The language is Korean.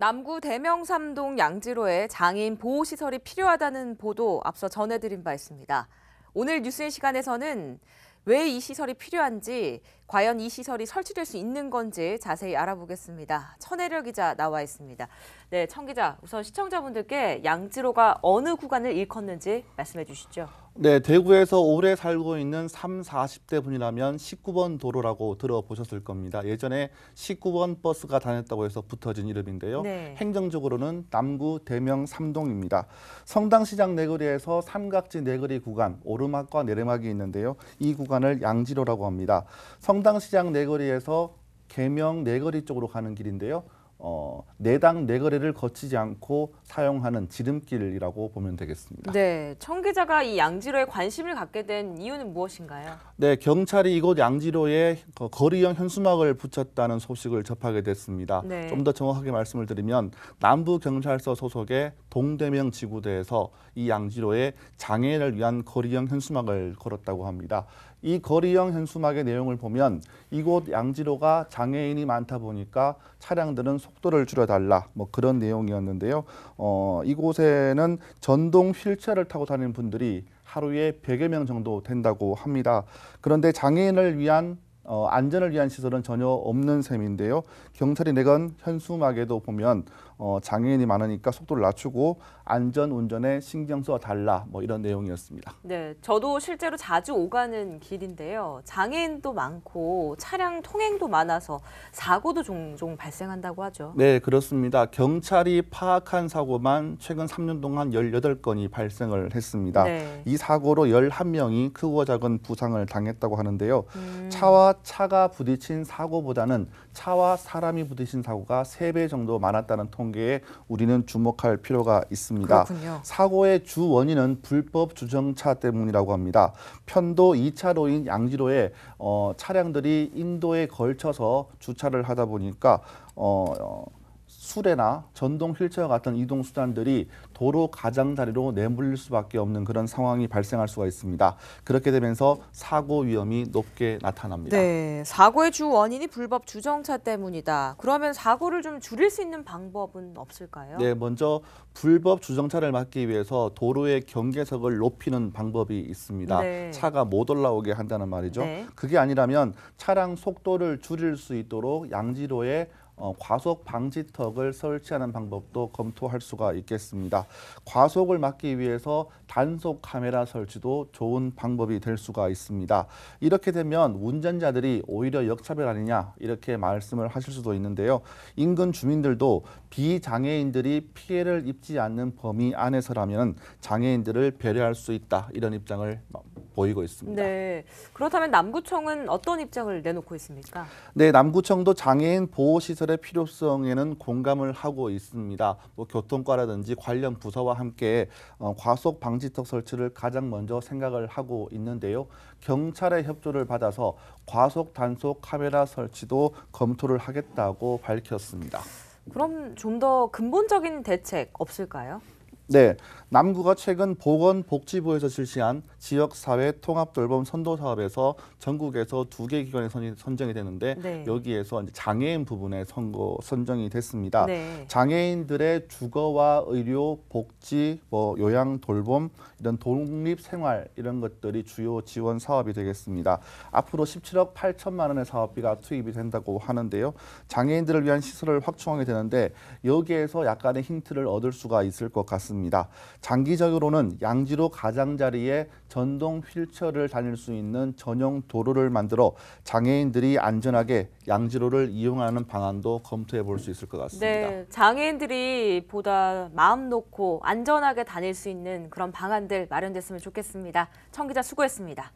남구 대명삼동 양지로에 장애인 보호시설이 필요하다는 보도 앞서 전해드린 바 있습니다. 오늘 뉴스인 시간에서는 왜 이 시설이 필요한지, 과연 이 시설이 설치될 수 있는 건지 자세히 알아보겠습니다. 천혜려 기자 나와 있습니다. 네, 청 기자, 우선 시청자분들께 양지로가 어느 구간을 일컫는지 말씀해 주시죠. 네, 대구에서 오래 살고 있는 3, 40대 분이라면 19번 도로라고 들어보셨을 겁니다. 예전에 19번 버스가 다녔다고 해서 붙어진 이름인데요. 네. 행정적으로는 남구 대명 3동입니다 성당시장 내거리에서 삼각지 내거리 구간 오르막과 내리막이 있는데요. 이 구간을 양지로라고 합니다. 성당시장 내거리에서 개명 내거리 쪽으로 가는 길인데요. 어, 내당 내거래를 거치지 않고 사용하는 지름길이라고 보면 되겠습니다. 네, 청 기자가 이 양지로에 관심을 갖게 된 이유는 무엇인가요? 네, 경찰이 이곳 양지로에 거리형 현수막을 붙였다는 소식을 접하게 됐습니다. 네. 좀더 정확하게 말씀을 드리면 남부경찰서 소속의 동대명 지구대에서 이 양지로에 장애를 위한 거리형 현수막을 걸었다고 합니다. 이 거리형 현수막의 내용을 보면 이곳 양지로가 장애인이 많다 보니까 차량들은 속도를 줄여달라 뭐 그런 내용이었는데요. 어, 이곳에는 전동 휠체어를 타고 다니는 분들이 하루에 100여 명 정도 된다고 합니다. 그런데 장애인을 위한 어, 안전을 위한 시설은 전혀 없는 셈인데요. 경찰이 내건 현수막에도 보면 어, 장애인이 많으니까 속도를 낮추고 안전 운전에 신경 써 달라 뭐 이런 내용이었습니다. 네, 저도 실제로 자주 오가는 길인데요. 장애인도 많고 차량 통행도 많아서 사고도 종종 발생한다고 하죠. 네, 그렇습니다. 경찰이 파악한 사고만 최근 3년 동안 18건이 발생을 했습니다. 네. 이 사고로 11명이 크고 작은 부상을 당했다고 하는데요. 음. 차와 차가 부딪힌 사고보다는 차와 사람이 부딪힌 사고가 세 배 정도 많았다는 통계에 우리는 주목할 필요가 있습니다. 그렇군요. 사고의 주 원인은 불법 주정차 때문이라고 합니다. 편도 2차로인 양지로에 어, 차량들이 인도에 걸쳐서 주차를 하다 보니까 어, 어 수레나 전동 휠체어 같은 이동 수단들이 도로 가장자리로 내몰릴 수밖에 없는 그런 상황이 발생할 수가 있습니다. 그렇게 되면서 사고 위험이 높게 나타납니다. 네, 사고의 주 원인이 불법 주정차 때문이다. 그러면 사고를 좀 줄일 수 있는 방법은 없을까요? 네, 먼저 불법 주정차를 막기 위해서 도로의 경계석을 높이는 방법이 있습니다. 네. 차가 못 올라오게 한다는 말이죠. 네. 그게 아니라면 차량 속도를 줄일 수 있도록 양지로에 어, 과속 방지턱을 설치하는 방법도 검토할 수가 있겠습니다. 과속을 막기 위해서 단속 카메라 설치도 좋은 방법이 될 수가 있습니다. 이렇게 되면 운전자들이 오히려 역차별 아니냐 이렇게 말씀을 하실 수도 있는데요. 인근 주민들도 비장애인들이 피해를 입지 않는 범위 안에서라면 장애인들을 배려할 수 있다 이런 입장을 보이고 있습니다. 네. 그렇다면 남구청은 어떤 입장을 내놓고 있습니까? 네, 남구청도 장애인 보호 시설의 필요성에는 공감을 하고 있습니다. 뭐 교통과라든지 관련 부서와 함께 어, 과속 방지턱 설치를 가장 먼저 생각을 하고 있는데요. 경찰의 협조를 받아서 과속 단속 카메라 설치도 검토를 하겠다고 밝혔습니다. 그럼 좀 더 근본적인 대책 없을까요? 네, 남구가 최근 보건복지부에서 실시한 지역사회 통합돌봄 선도 사업에서 전국에서 두 개 기관에 선, 선정이 되는데 네. 여기에서 장애인 부분에 선거, 선정이 됐습니다. 네. 장애인들의 주거와 의료, 복지, 뭐 요양 돌봄 이런 독립 생활 이런 것들이 주요 지원 사업이 되겠습니다. 앞으로 17억 8천만 원의 사업비가 투입이 된다고 하는데요. 장애인들을 위한 시설을 확충하게 되는데 여기에서 약간의 힌트를 얻을 수가 있을 것 같습니다. 있습니다. 장기적으로는 양지로 가장자리에 전동 휠체어를 다닐 수 있는 전용 도로를 만들어 장애인들이 안전하게 양지로를 이용하는 방안도 검토해 볼 수 있을 것 같습니다. 네, 장애인들이 보다 마음 놓고 안전하게 다닐 수 있는 그런 방안들 마련됐으면 좋겠습니다. 청 기자 수고했습니다.